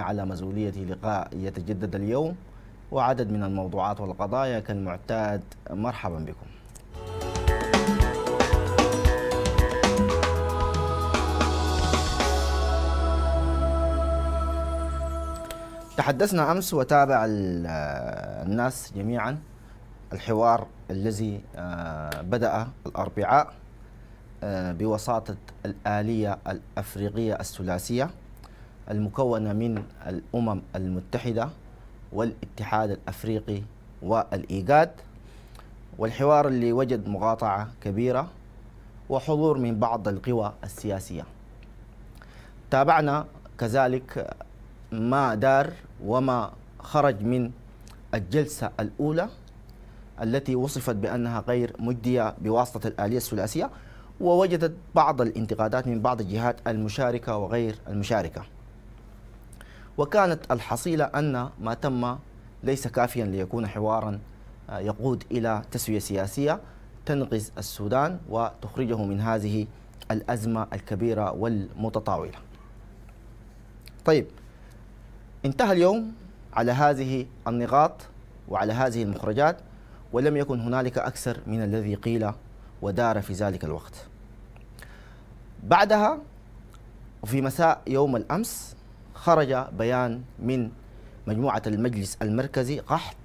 على مسؤوليته لقاء يتجدد اليوم وعدد من الموضوعات والقضايا كالمعتاد مرحبا بكم تحدثنا أمس وتابع الناس جميعا الحوار الذي آه، بدأ الأربعاء آه، بوساطة الآلية الأفريقية الثلاثية المكونة من الأمم المتحدة والاتحاد الأفريقي والإيجاد والحوار اللي وجد مقاطعة كبيرة وحضور من بعض القوى السياسية تابعنا كذلك ما دار وما خرج من الجلسة الأولى التي وصفت بأنها غير مجدية بواسطة الآلية الثلاثية ووجدت بعض الانتقادات من بعض الجهات المشاركة وغير المشاركة وكانت الحصيلة أن ما تم ليس كافيا ليكون حوارا آه، يقود إلى تسوية سياسية تنقذ السودان وتخرجه من هذه الأزمة الكبيرة والمتطاولة طيب انتهى اليوم على هذه النقاط وعلى هذه المخرجات ولم يكن هنالك أكثر من الذي قيل ودار في ذلك الوقت بعدها وفي مساء يوم الأمس خرج بيان من مجموعة المجلس المركزي قحط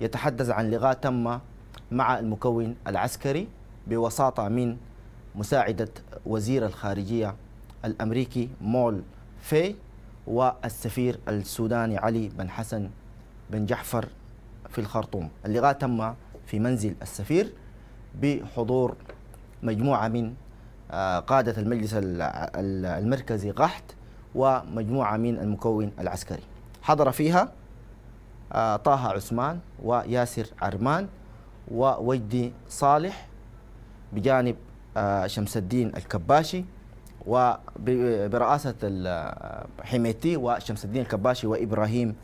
يتحدث عن لقاء تم مع المكون العسكري بوساطة من مساعدة وزير الخارجية الأمريكي مول في والسفير السوداني علي بن حسن بن جعفر في الخرطوم اللقاء تم في منزل السفير بحضور مجموعة من آه، قادة المجلس المركزي قحط ومجموعة من المكون العسكري حضر فيها آه، طه عثمان وياسر عرمان ووجدي صالح بجانب آه، شمس الدين الكباشي وبرئاسة آه، حميتي وشمس الدين الكباشي وإبراهيم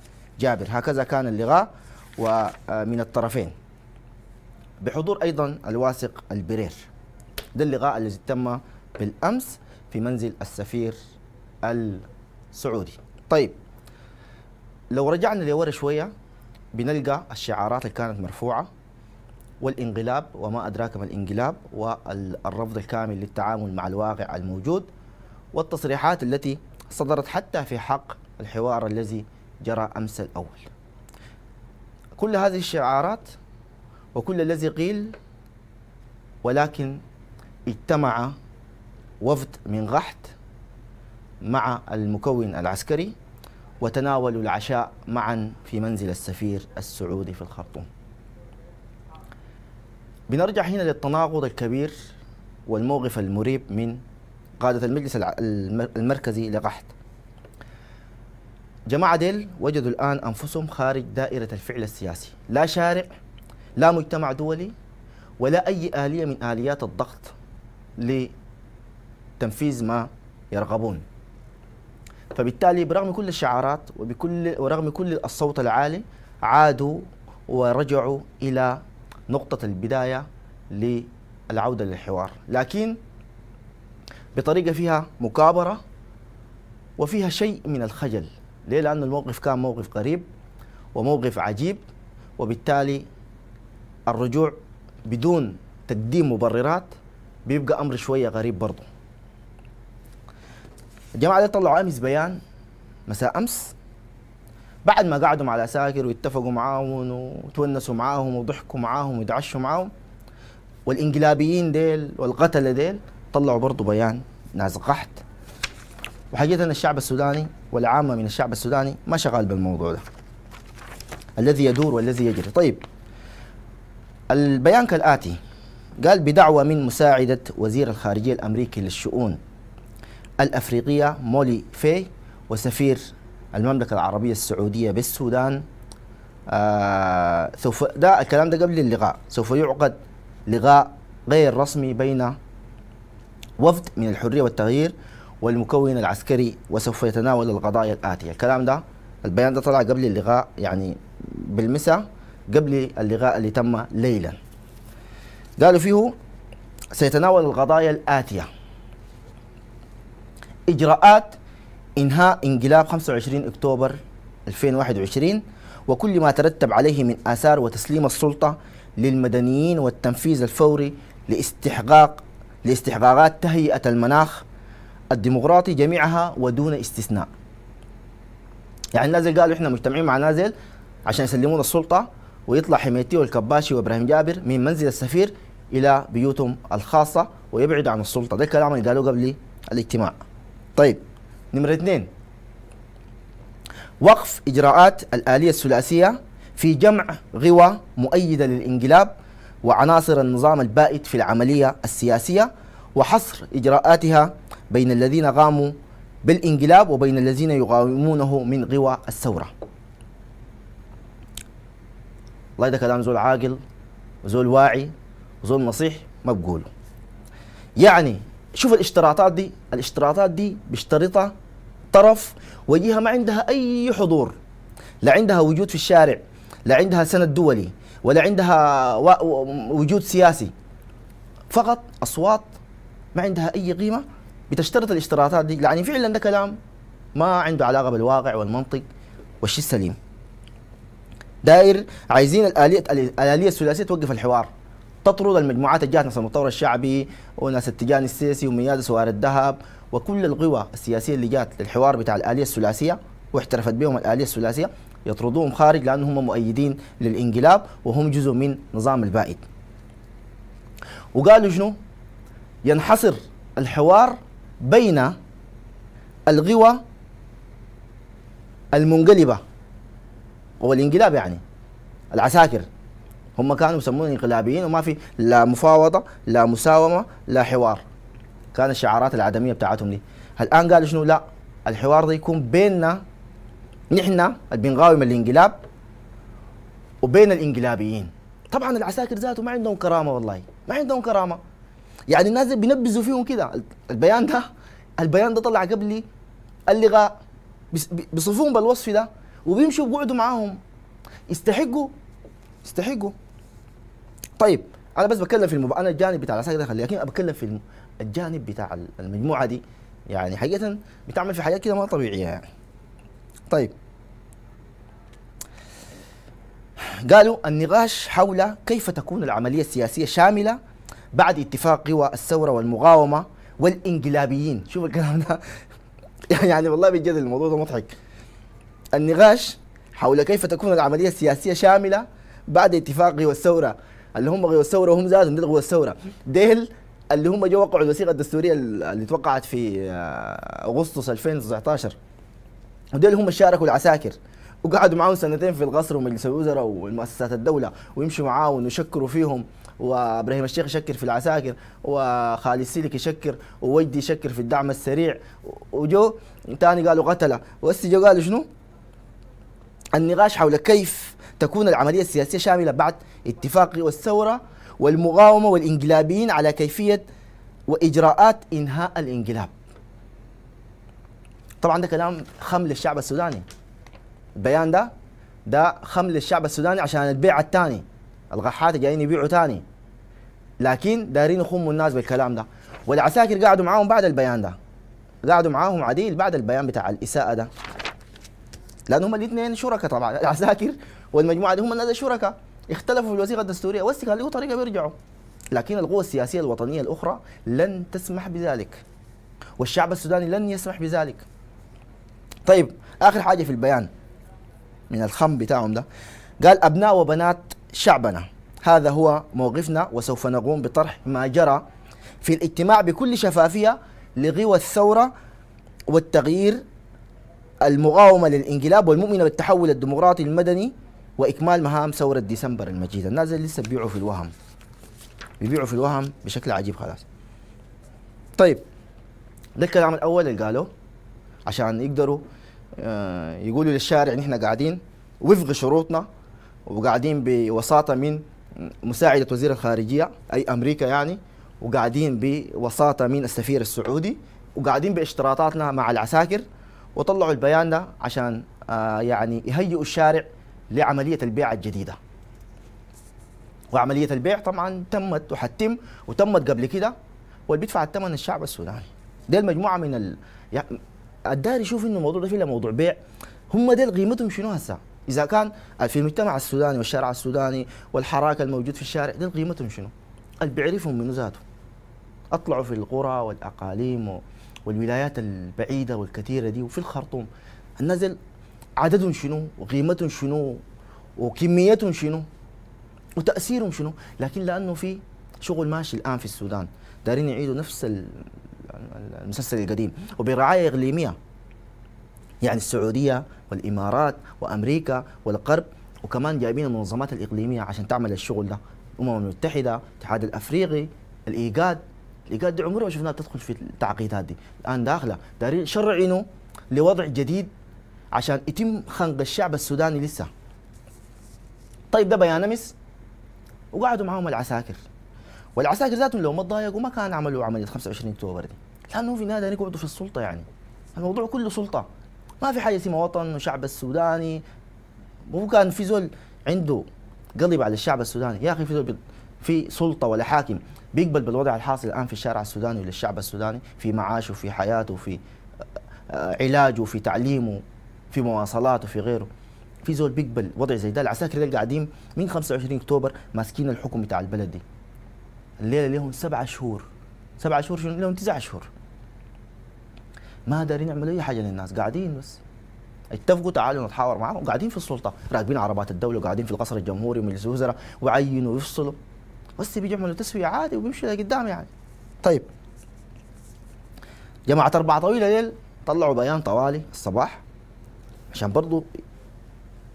جابر هكذا كان اللغاء ومن الطرفين بحضور أيضا الواثق البرير ده اللقاء الذي تم بالأمس في منزل السفير السعودي طيب لو رجعنا لورا شويه بنلقى الشعارات اللي كانت مرفوعه والانقلاب وما ادراك ما الانقلاب والرفض الكامل للتعامل مع الواقع الموجود والتصريحات التي صدرت حتى في حق الحوار الذي جرى امس الاول. كل هذه الشعارات وكل الذي قيل ولكن اجتمع وفد من غحت مع المكون العسكري وتناولوا العشاء معا في منزل السفير السعودي في الخرطوم بنرجع هنا للتناقض الكبير والموقف المريب من قادة المجلس المركزي لقحط جماعة ديل وجدوا الآن أنفسهم خارج دائرة الفعل السياسي لا شارع لا مجتمع دولي ولا أي آلية من آليات الضغط لتنفيذ ما يرغبون فبالتالي برغم كل الشعارات وبكل ورغم كل الصوت العالي عادوا ورجعوا الى نقطه البدايه للعوده للحوار لكن بطريقه فيها مكابره وفيها شيء من الخجل ليه لأن الموقف كان موقف قريب وموقف عجيب وبالتالي الرجوع بدون تقديم مبررات بيبقى أمر شوية غريب برضه الجماعه دي طلعوا امس بيان مساء امس بعد ما قعدوا مع العساكر واتفقوا معاهم وتونسوا معاهم وضحكوا معاهم وتعشوا معاهم والانقلابيين ديل والقتله ديل طلعوا برضه بيان ناس قحط وحقيقه الشعب السوداني والعامه من الشعب السوداني ما شغال بالموضوع ده الذي يدور والذي يجري طيب البيان كالاتي قال بدعوه من مساعده وزير الخارجيه الامريكي للشؤون الأفريقية مولي في وسفير المملكة العربية السعودية بالسودان آه سوف ده الكلام ده قبل اللقاء سوف يعقد لقاء غير رسمي بين وفد من الحرية والتغيير والمكون العسكري وسوف يتناول القضايا الآتية الكلام ده البيان ده طلع قبل اللقاء يعني بالمساء قبل اللقاء اللي تم ليلا قالوا فيه سيتناول القضايا الآتية إجراءات إنهاء انقلاب 25 أكتوبر 2021 وكل ما ترتب عليه من آثار وتسليم السلطة للمدنيين والتنفيذ الفوري لاستحقاق لاستحقاقات تهيئة المناخ الديمقراطي جميعها ودون استثناء يعني نازل قالوا احنا مجتمعين مع نازل عشان يسلمون السلطة ويطلع حميتي والكباشي وابراهيم جابر من منزل السفير إلى بيوتهم الخاصة ويبعد عن السلطة ده الكلام اللي قالوه قبل الاجتماع طيب نمرة اثنين وقف إجراءات الآلية الثلاثية في جمع غوى مؤيدة للانقلاب وعناصر النظام البائد في العملية السياسية وحصر إجراءاتها بين الذين قاموا بالانقلاب وبين الذين يقاومونه من غوى الثورة الله ده كلام زول عاقل وزول واعي وزول نصيح ما بقوله يعني شوف الاشتراطات دي الاشتراطات دي بيشترطها طرف وجهه ما عندها اي حضور لا عندها وجود في الشارع لا عندها سند دولي ولا عندها وجود سياسي فقط اصوات ما عندها اي قيمه بتشترط الاشتراطات دي يعني فعلا ده كلام ما عنده علاقه بالواقع والمنطق والشيء السليم داير عايزين الاليه الاليه الثلاثيه توقف الحوار تطرد المجموعات الجات مثل المطور الشعبي وناس التجان السيسي ومياد سوار الذهب وكل القوى السياسيه اللي جات للحوار بتاع الاليه الثلاثيه واحترفت بهم الاليه الثلاثيه يطردوهم خارج لانهم مؤيدين للانقلاب وهم جزء من نظام البائد. وقالوا شنو؟ ينحصر الحوار بين القوى المنقلبه والانقلاب يعني العساكر هم كانوا يسمون انقلابيين وما في لا مفاوضه لا مساومه لا حوار كان الشعارات العدميه بتاعتهم دي الان قالوا شنو لا الحوار ده يكون بيننا نحن اللي بنقاوم الانقلاب وبين الانقلابيين طبعا العساكر ذاته ما عندهم كرامه والله ما عندهم كرامه يعني الناس بينبذوا فيهم كده البيان ده البيان ده طلع قبل اللغاء بيصفوهم بالوصف ده وبيمشوا بيقعدوا معاهم يستحقوا يستحقوا طيب انا بس بتكلم في المب... انا الجانب بتاع العساكر ده خليه لكن بتكلم في الجانب بتاع المجموعه دي يعني حقيقه بتعمل في حاجات كده ما طبيعيه يعني طيب قالوا النقاش حول كيف تكون العمليه السياسيه شامله بعد اتفاق قوى الثوره والمقاومه والانقلابيين شوف الكلام ده يعني والله بجد الموضوع ده مضحك النقاش حول كيف تكون العمليه السياسيه شامله بعد اتفاق قوى الثوره اللي هم غيروا الثوره وهم زادوا دلغوا الثوره ديل اللي هم جو وقعوا الوثيقه الدستوريه اللي توقعت في آه، اغسطس 2019 وديل هم شاركوا العساكر وقعدوا معاهم سنتين في القصر ومجلس الوزراء والمؤسسات الدوله ويمشوا معاهم ويشكروا فيهم وابراهيم الشيخ يشكر في العساكر وخالد سيلك يشكر ووجدي يشكر في الدعم السريع وجو تاني قالوا قتله وهسه جو قالوا شنو؟ النقاش حول كيف تكون العملية السياسية شاملة بعد اتفاق والثورة والمقاومة والإنقلابيين على كيفية وإجراءات إنهاء الإنقلاب طبعا ده كلام خم للشعب السوداني البيان ده ده خم للشعب السوداني عشان البيع الثاني الغحات جايين يبيعوا ثاني لكن دايرين يخموا الناس بالكلام ده والعساكر قعدوا معاهم بعد البيان ده قعدوا معاهم عديل بعد البيان بتاع الإساءة ده لأن هم الاثنين شركاء طبعا العساكر والمجموعه دي هم الناس الشركاء اختلفوا في الوثيقه الدستوريه بس له طريقه بيرجعوا لكن القوى السياسيه الوطنيه الاخرى لن تسمح بذلك والشعب السوداني لن يسمح بذلك طيب اخر حاجه في البيان من الخم بتاعهم ده قال ابناء وبنات شعبنا هذا هو موقفنا وسوف نقوم بطرح ما جرى في الاجتماع بكل شفافيه لغوى الثوره والتغيير المقاومه للانقلاب والمؤمنه بالتحول الديمقراطي المدني واكمال مهام ثوره ديسمبر المجيد الناس لسه بيبيعوا في الوهم بيبيعوا في الوهم بشكل عجيب خلاص طيب ده الكلام الاول اللي قالوه عشان يقدروا آه، يقولوا للشارع نحن قاعدين وفق شروطنا وقاعدين بوساطه من مساعده وزير الخارجيه اي امريكا يعني وقاعدين بوساطه من السفير السعودي وقاعدين باشتراطاتنا مع العساكر وطلعوا البيان ده عشان آه، يعني يهيئوا الشارع لعملية البيع الجديدة وعملية البيع طبعا تمت وحتم وتمت قبل كده واللي بيدفع الثمن الشعب السوداني دي المجموعة من ال... يعني الدار يشوف انه الموضوع ده فيه موضوع بيع هم دي قيمتهم شنو هسه؟ اذا كان في المجتمع السوداني والشارع السوداني والحراك الموجود في الشارع دي قيمتهم شنو؟ اللي بيعرفهم من ذاته اطلعوا في القرى والاقاليم والولايات البعيده والكثيره دي وفي الخرطوم النزل عددهم شنو وقيمة شنو وكمية شنو وتاثيرهم شنو لكن لانه في شغل ماشي الان في السودان دارين يعيدوا نفس المسلسل القديم وبرعايه اقليميه يعني السعوديه والامارات وامريكا والغرب وكمان جايبين المنظمات الاقليميه عشان تعمل الشغل ده الامم المتحده الاتحاد الافريقي الايجاد الايجاد دي عمرها ما شفناها تدخل في التعقيدات دي الان داخله دارين شرعينه لوضع جديد عشان يتم خنق الشعب السوداني لسه طيب ده بيان امس وقعدوا معاهم العساكر والعساكر ذاتهم لو ما تضايقوا ما كان عملوا عمليه 25 اكتوبر دي لانه في نادي يقعدوا في السلطه يعني الموضوع كله سلطه ما في حاجه اسمها وطن وشعب السوداني مو كان في زول عنده قلب على الشعب السوداني يا اخي في زول في سلطه ولا حاكم بيقبل بالوضع الحاصل الان في الشارع السوداني وللشعب السوداني في معاشه وفي حياته وفي آه، علاجه وفي تعليمه في مواصلات وفي غيره في زول بيقبل وضع زي ده العساكر اللي قاعدين من 25 اكتوبر ماسكين الحكم بتاع البلد دي الليله لهم سبعة شهور سبعة شهور شنو لهم تسعة شهور ما دارين يعملوا اي حاجه للناس قاعدين بس اتفقوا تعالوا نتحاور معاهم قاعدين في السلطه راكبين عربات الدوله وقاعدين في القصر الجمهوري ومجلس الوزراء وعينوا ويفصلوا بس بيجوا يعملوا تسويه عادي وبيمشوا لقدام يعني طيب جماعه اربعه طويله ليل طلعوا بيان طوالي الصباح عشان برضو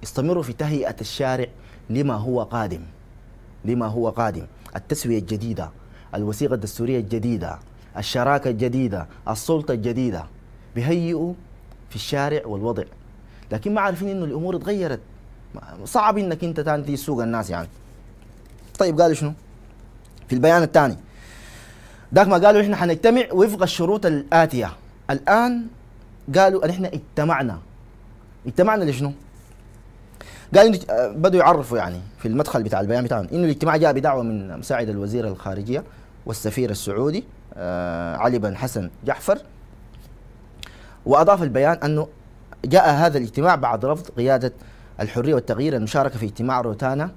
يستمروا في تهيئة الشارع لما هو قادم لما هو قادم التسوية الجديدة الوثيقة الدستورية الجديدة الشراكة الجديدة السلطة الجديدة بهيئوا في الشارع والوضع لكن ما عارفين انه الامور اتغيرت صعب انك انت تاني تيجي تسوق الناس يعني طيب قالوا شنو في البيان الثاني ذاك ما قالوا احنا حنجتمع وفق الشروط الاتيه الان قالوا ان احنا اجتمعنا اجتمعنا لشنو؟ قال آه، بدوا يعرفوا يعني في المدخل بتاع البيان بتاعهم انه الاجتماع جاء بدعوه من مساعد الوزير الخارجيه والسفير السعودي آه، علي بن حسن جحفر واضاف البيان انه جاء هذا الاجتماع بعد رفض قياده الحريه والتغيير المشاركه في اجتماع روتانا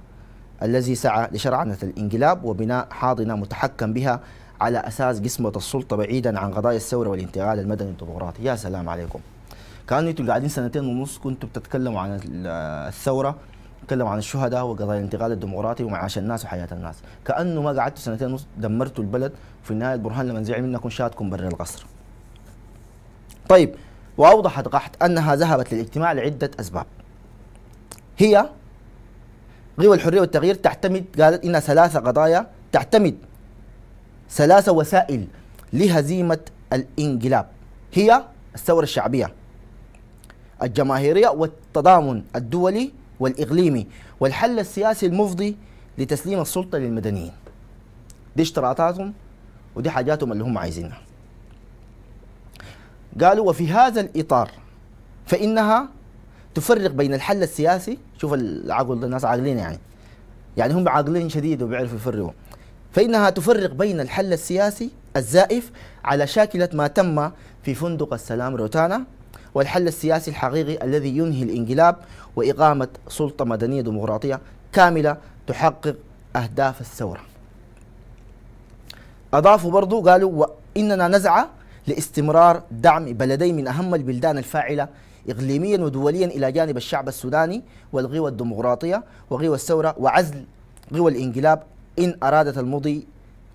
الذي سعى لشرعنه الانقلاب وبناء حاضنه متحكم بها على اساس قسمه السلطه بعيدا عن قضايا الثوره والانتقال المدني الديمقراطي يا سلام عليكم كان انتوا قاعدين سنتين ونص كنتوا بتتكلموا عن الثوره بتتكلموا عن الشهداء وقضايا الانتقال الديمقراطي ومعاش الناس وحياه الناس كانه ما قعدتوا سنتين ونص دمرتوا البلد وفي النهايه البرهان لما زعل منكم شاتكم برا القصر طيب واوضحت قحط انها ذهبت للاجتماع لعده اسباب هي قوى الحريه والتغيير تعتمد قالت انها ثلاثه قضايا تعتمد ثلاثه وسائل لهزيمه الانقلاب هي الثوره الشعبيه الجماهيرية والتضامن الدولي والإقليمي والحل السياسي المفضي لتسليم السلطة للمدنيين دي اشتراطاتهم ودي حاجاتهم اللي هم عايزينها قالوا وفي هذا الإطار فإنها تفرق بين الحل السياسي شوف العقل الناس عاقلين يعني يعني هم عاقلين شديد وبيعرفوا يفرقوا فإنها تفرق بين الحل السياسي الزائف على شاكلة ما تم في فندق السلام روتانا والحل السياسي الحقيقي الذي ينهي الانقلاب وإقامة سلطة مدنية ديمقراطية كاملة تحقق أهداف الثورة أضافوا برضو قالوا وإننا نزعى لاستمرار دعم بلدين من أهم البلدان الفاعلة إقليميا ودوليا إلى جانب الشعب السوداني والغوى الديمقراطية وغوى الثورة وعزل غوى الانقلاب إن أرادت المضي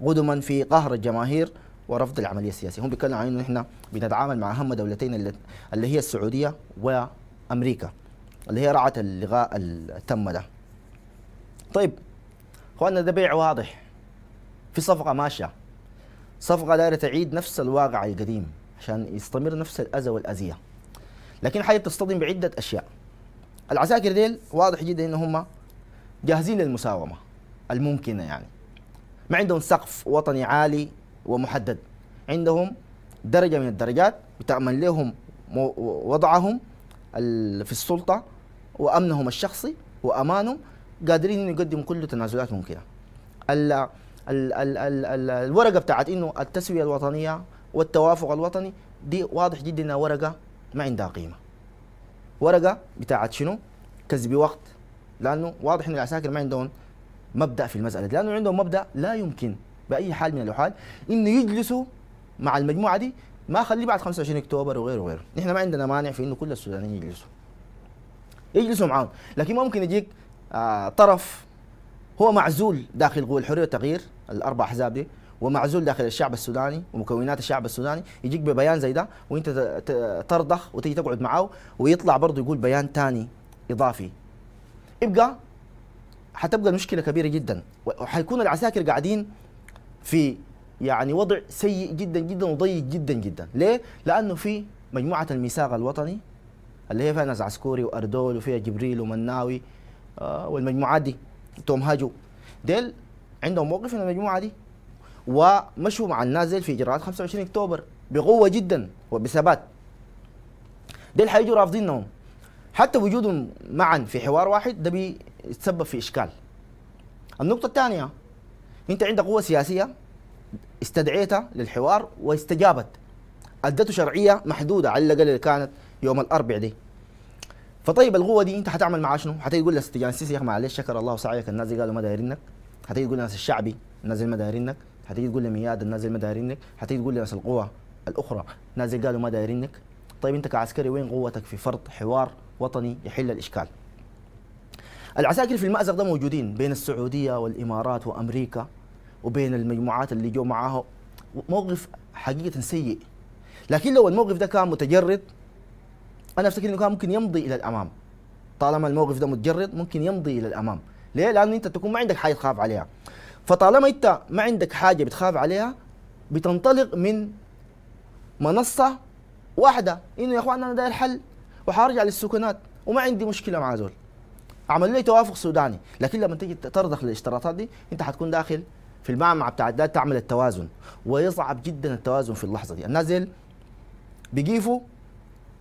قدما في قهر الجماهير ورفض العمليه السياسيه هم بيتكلموا عن انه احنا بنتعامل مع اهم دولتين اللي, هي السعوديه وامريكا اللي هي رعت اللغاء التم ده طيب اخواننا ده بيع واضح في صفقه ماشيه صفقه دايره تعيد نفس الواقع القديم عشان يستمر نفس الاذى والاذيه لكن حاجه تصطدم بعده اشياء العساكر ديل واضح جدا ان هم جاهزين للمساومه الممكنه يعني ما عندهم سقف وطني عالي ومحدد عندهم درجة من الدرجات بتعمل لهم وضعهم في السلطة وأمنهم الشخصي وأمانهم قادرين يقدموا كل التنازلات ممكنة ال ال ال ال ال الورقة بتاعت إنه التسوية الوطنية والتوافق الوطني دي واضح جدا إنها ورقة ما عندها قيمة ورقة بتاعت شنو كذب وقت لأنه واضح إن العساكر ما عندهم مبدأ في المسألة لأنه عندهم مبدأ لا يمكن باي حال من الاحوال انه يجلسوا مع المجموعه دي ما خليه بعد 25 اكتوبر وغيره وغيره نحن ما عندنا مانع في انه كل السودانيين يجلسوا يجلسوا معاهم لكن ممكن يجيك آه طرف هو معزول داخل قوى الحريه والتغيير الاربع احزاب دي ومعزول داخل الشعب السوداني ومكونات الشعب السوداني يجيك ببيان زي ده وانت ترضخ وتيجي تقعد معاه ويطلع برضه يقول بيان ثاني اضافي يبقى حتبقى المشكله كبيره جدا وحيكون العساكر قاعدين في يعني وضع سيء جدا جدا وضيق جدا جدا ليه؟ لأنه في مجموعة الميثاق الوطني اللي هي فيها ناس عسكوري وأردول وفيها جبريل ومناوي آه والمجموعات دي توم هاجو ديل عندهم موقف من المجموعة دي ومشوا مع النازل في إجراءات 25 أكتوبر بقوة جدا وبثبات ديل حيجوا رافضينهم حتى وجودهم معا في حوار واحد ده بيتسبب في إشكال النقطة الثانية انت عندك قوه سياسيه استدعيتها للحوار واستجابت ادته شرعيه محدوده على الاقل اللي كانت يوم الاربع دي فطيب القوه دي انت حتعمل معاه شنو؟ حتيجي تقول للسياسي السيسي يا اخي معلش شكر الله سعيك الناس دي قالوا ما دايرينك حتيجي تقول للناس الشعبي الناس دي ما دايرينك حتيجي تقول لمياد الناس ما دايرينك حتيجي تقول لناس القوى الاخرى الناس قالوا ما دايرينك طيب انت كعسكري وين قوتك في فرض حوار وطني يحل الاشكال؟ العساكر في المأزق ده موجودين بين السعوديه والامارات وامريكا وبين المجموعات اللي جو معاها موقف حقيقه سيء لكن لو الموقف ده كان متجرد انا افتكر انه كان ممكن يمضي الى الامام طالما الموقف ده متجرد ممكن يمضي الى الامام ليه لان انت تكون ما عندك حاجه تخاف عليها فطالما انت ما عندك حاجه بتخاف عليها بتنطلق من منصه واحده انه يا اخوان انا داير حل وحارجع للسكنات وما عندي مشكله مع زول عملوا لي توافق سوداني لكن لما تيجي ترضخ للاشتراطات دي انت حتكون داخل في المعمعة بتاعت ده تعمل التوازن ويصعب جدا التوازن في اللحظة دي الناس بيجيفوا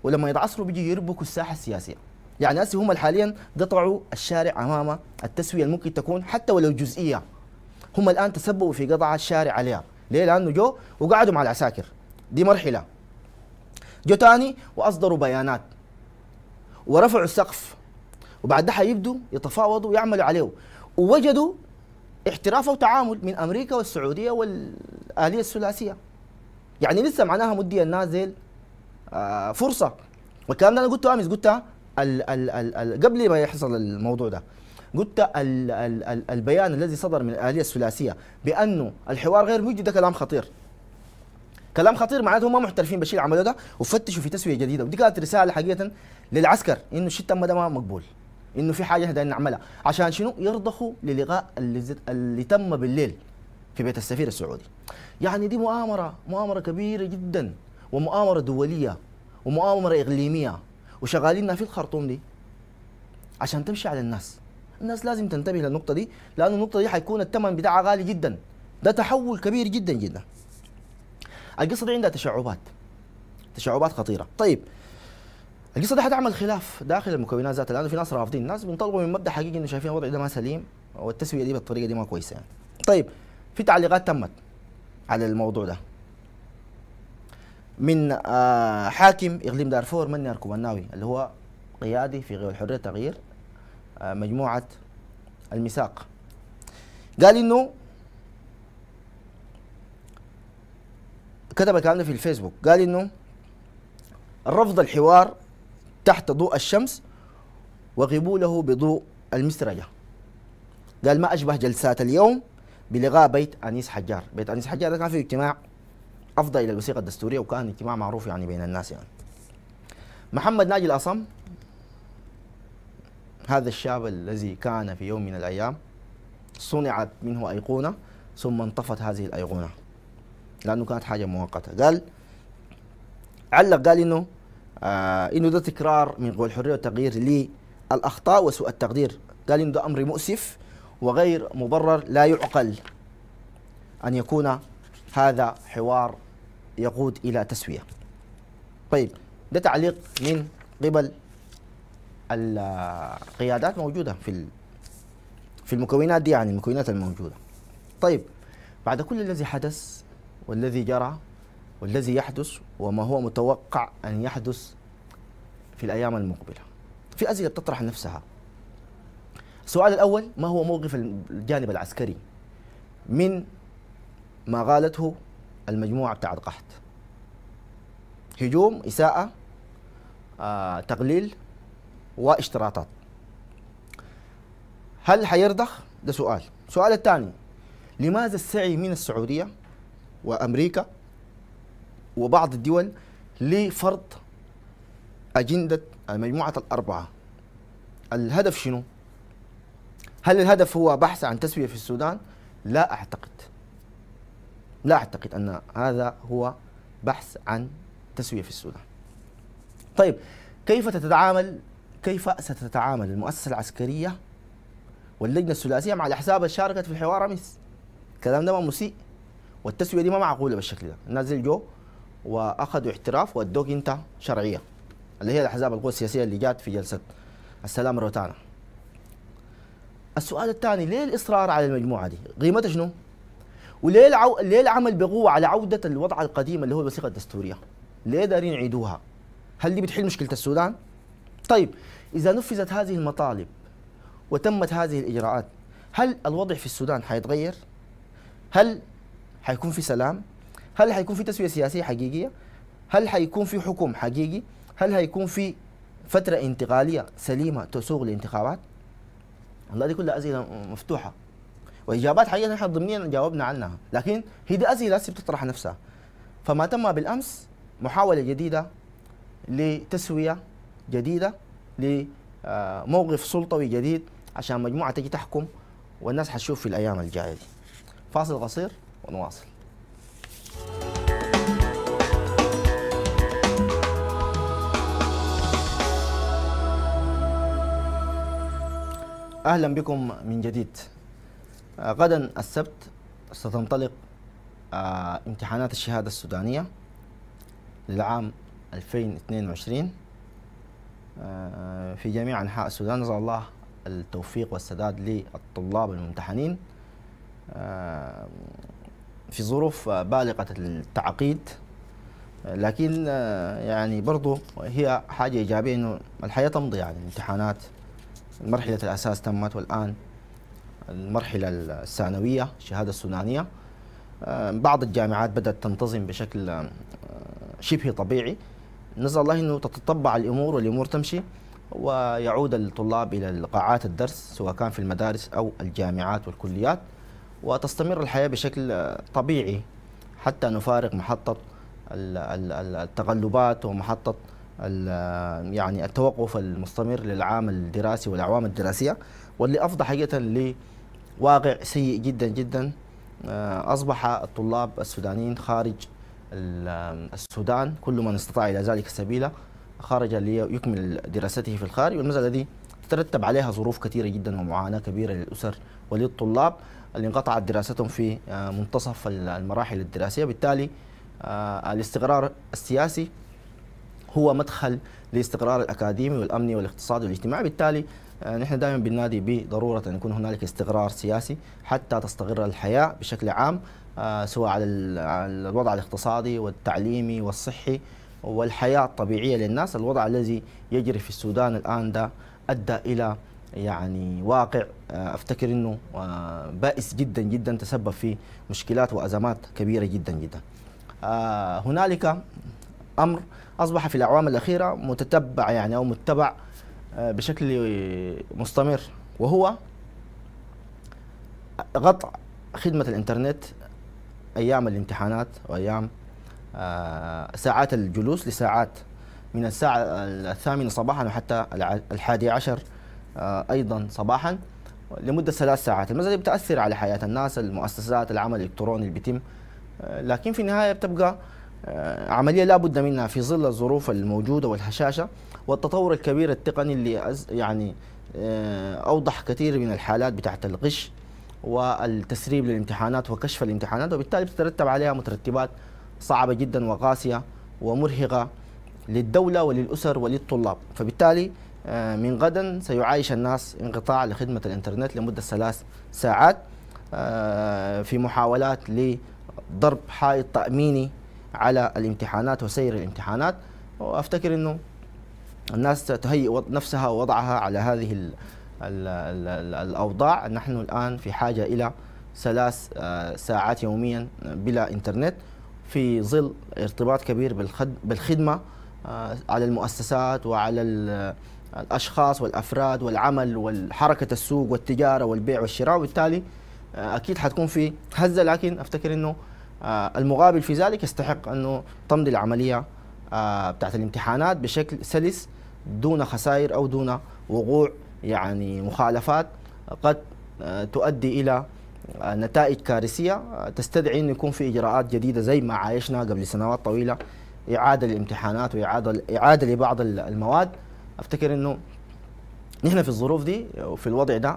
ولما يتعصروا بيجي يربكوا الساحة السياسية يعني هسه هم حاليا قطعوا الشارع امام التسويه الممكن تكون حتى ولو جزئيه هم الان تسببوا في قطع الشارع عليها ليه لانه جو وقعدوا مع العساكر دي مرحله جو تاني واصدروا بيانات ورفعوا السقف وبعد ده حيبدوا يتفاوضوا ويعملوا عليه ووجدوا احتراف وتعامل من امريكا والسعوديه والاليه الثلاثيه يعني لسه معناها مدي الناس زي آه، فرصه والكلام ده انا قلته امس قلت قبل ما يحصل الموضوع ده قلت البيان الذي صدر من الاليه الثلاثيه بانه الحوار غير مجدي ده كلام خطير كلام خطير معناته هم محترفين بشيء اللي عملوه ده وفتشوا في تسويه جديده ودي كانت رساله حقيقه للعسكر انه الشيء تم ده ما مقبول انه في حاجه احنا نعملها عشان شنو يرضخوا للقاء اللي, اللي تم بالليل في بيت السفير السعودي يعني دي مؤامره مؤامره كبيره جدا ومؤامره دوليه ومؤامره اقليميه وشغالينها في الخرطوم دي عشان تمشي على الناس الناس لازم تنتبه للنقطه دي لانه النقطه دي حيكون الثمن بتاعها غالي جدا ده تحول كبير جدا جدا القصه دي عندها تشعبات تشعبات خطيره طيب القصه دي حتعمل خلاف داخل المكونات ذاتها لانه في ناس رافضين ناس بينطلقوا من مبدا حقيقي انه شايفين الوضع ده ما سليم والتسويه دي بالطريقه دي ما كويسه يعني. طيب في تعليقات تمت على الموضوع ده من آه حاكم اقليم دارفور مني الكومناوي اللي هو قيادي في الحريه التغيير آه مجموعه الميثاق قال انه كتب الكلام في الفيسبوك قال انه رفض الحوار تحت ضوء الشمس وغبوله بضوء المسرجة قال ما أشبه جلسات اليوم بلغاء بيت أنيس حجار بيت أنيس حجار كان فيه اجتماع أفضى إلى الوثيقة الدستورية وكان اجتماع معروف يعني بين الناس يعني محمد ناجي الأصم هذا الشاب الذي كان في يوم من الأيام صنعت منه أيقونة ثم انطفت هذه الأيقونة لأنه كانت حاجة مؤقتة قال علق قال إنه آه، انه ده تكرار من قوى الحريه والتغيير للاخطاء وسوء التقدير قال انه ده امر مؤسف وغير مبرر لا يعقل ان يكون هذا حوار يقود الى تسويه. طيب ده تعليق من قبل القيادات موجوده في في المكونات دي يعني المكونات الموجوده. طيب بعد كل الذي حدث والذي جرى والذي يحدث وما هو متوقع أن يحدث في الأيام المقبلة في أسئلة بتطرح نفسها السؤال الأول ما هو موقف الجانب العسكري من ما قالته المجموعة بتاعت قحط هجوم إساءة آه، تقليل واشتراطات هل حيرضخ؟ ده سؤال السؤال الثاني لماذا السعي من السعودية وأمريكا وبعض الدول لفرض أجندة مجموعة الأربعة الهدف شنو؟ هل الهدف هو بحث عن تسوية في السودان؟ لا أعتقد لا أعتقد أن هذا هو بحث عن تسوية في السودان طيب كيف تتعامل كيف ستتعامل المؤسسة العسكرية واللجنة الثلاثية مع الأحزاب اللي شاركت في الحوار أمس الكلام ده ما مسيء والتسوية دي ما معقولة بالشكل ده الناس زي جو واخذوا اعتراف وادوك انت شرعيه اللي هي الاحزاب القوى السياسيه اللي جات في جلسه السلام روتانا السؤال الثاني ليه الاصرار على المجموعه دي؟ قيمتها شنو؟ وليه العو... ليه العمل بقوه على عوده الوضع القديم اللي هو الوثيقه الدستوريه؟ ليه دارين يعيدوها؟ هل دي بتحل مشكله السودان؟ طيب اذا نفذت هذه المطالب وتمت هذه الاجراءات هل الوضع في السودان حيتغير؟ هل حيكون في سلام؟ هل حيكون في تسويه سياسيه حقيقيه هل حيكون في حكم حقيقي هل حيكون في فتره انتقاليه سليمه تسوق الانتخابات والله دي كلها اسئله مفتوحه واجابات حقيقه نحن ضمنيا جاوبنا عنها لكن هي دي اسئله لازم بتطرح نفسها فما تم بالامس محاوله جديده لتسويه جديده لموقف سلطوي جديد عشان مجموعه تجي تحكم والناس حتشوف في الايام الجايه دي فاصل قصير ونواصل أهلا بكم من جديد آه، غدا السبت ستنطلق آه، امتحانات الشهادة السودانية للعام 2022 آه، في جميع أنحاء السودان نسأل الله التوفيق والسداد للطلاب الممتحنين في ظروف بالغة التعقيد لكن يعني برضو هي حاجة إيجابية إنه الحياة تمضي يعني الامتحانات مرحلة الأساس تمت والآن المرحلة الثانوية الشهادة السودانية آه، بعض الجامعات بدأت تنتظم بشكل آه، شبه طبيعي نسأل الله أنه تتطبع الأمور والأمور تمشي ويعود الطلاب إلى قاعات الدرس سواء كان في المدارس أو الجامعات والكليات وتستمر الحياة بشكل آه، طبيعي حتى نفارق محطة التقلبات ومحطة يعني التوقف المستمر للعام الدراسي والاعوام الدراسيه واللي افضى حقيقه لواقع سيء جدا جدا آه، اصبح الطلاب السودانيين خارج السودان كل من استطاع الى ذلك سبيلا خرج ليكمل دراسته في الخارج والمساله دي تترتب عليها ظروف كثيره جدا ومعاناه كبيره للاسر وللطلاب اللي انقطعت دراستهم في آه، منتصف المراحل الدراسيه بالتالي آه، الاستقرار السياسي هو مدخل لاستقرار الاكاديمي والامني والاقتصادي والاجتماعي بالتالي آه، نحن دائما بننادي بضروره ان يكون هنالك استقرار سياسي حتى تستقر الحياه بشكل عام آه، سواء على الوضع الاقتصادي والتعليمي والصحي والحياه الطبيعيه للناس الوضع الذي يجري في السودان الان ده ادى الى يعني واقع آه، افتكر انه بائس جدا جدا تسبب في مشكلات وازمات كبيره جدا جدا هنالك امر اصبح في الاعوام الاخيره متتبع يعني او متبع آه، بشكل مستمر وهو قطع خدمه الانترنت ايام الامتحانات وايام آه، ساعات الجلوس لساعات من الساعة الثامنة صباحا وحتى الحادي عشر آه، أيضا صباحا لمدة ثلاث ساعات المسألة بتأثر على حياة الناس المؤسسات العمل الإلكتروني اللي بيتم لكن في النهاية بتبقى آه، عمليه لابد منها في ظل الظروف الموجوده والهشاشه والتطور الكبير التقني اللي يعني آه، اوضح كثير من الحالات بتاعه الغش والتسريب للامتحانات وكشف الامتحانات وبالتالي بتترتب عليها مترتبات صعبه جدا وقاسيه ومرهقه للدوله وللاسر وللطلاب فبالتالي آه، من غدا سيعايش الناس انقطاع لخدمه الانترنت لمده ثلاث ساعات في محاولات لضرب حائط تاميني على الامتحانات وسير الامتحانات وافتكر انه الناس تهيئ نفسها ووضعها على هذه الـ الـ الـ الـ الاوضاع نحن الان في حاجه الى ثلاث آه، ساعات يوميا بلا انترنت في ظل ارتباط كبير بالخدمه آه، على المؤسسات وعلى الاشخاص والافراد والعمل والحركه السوق والتجاره والبيع والشراء وبالتالي آه، اكيد حتكون في هزه لكن افتكر انه آه، المقابل في ذلك يستحق انه تمضي العمليه آه، بتاعت الامتحانات بشكل سلس دون خسائر او دون وقوع يعني مخالفات قد آه، تؤدي الى نتائج كارثيه تستدعي انه يكون في اجراءات جديده زي ما عايشنا قبل سنوات طويله اعاده الامتحانات واعاده اعاده لبعض المواد افتكر انه نحن في الظروف دي وفي الوضع ده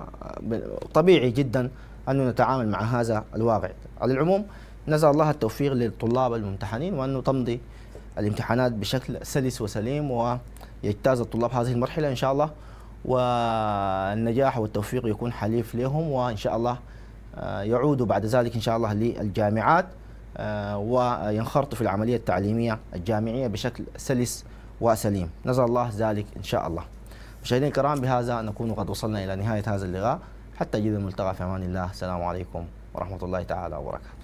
طبيعي جدا انه نتعامل مع هذا الواقع على العموم نسأل الله التوفيق للطلاب الممتحنين وأنه تمضي الامتحانات بشكل سلس وسليم ويجتاز الطلاب هذه المرحلة إن شاء الله والنجاح والتوفيق يكون حليف لهم وإن شاء الله آه، يعودوا بعد ذلك إن شاء الله للجامعات آه، وينخرطوا في العملية التعليمية الجامعية بشكل سلس وسليم نسأل الله ذلك إن شاء الله مشاهدينا الكرام بهذا نكون قد وصلنا إلى نهاية هذا اللقاء حتى جد الملتقى في أمان الله السلام عليكم ورحمة الله تعالى وبركاته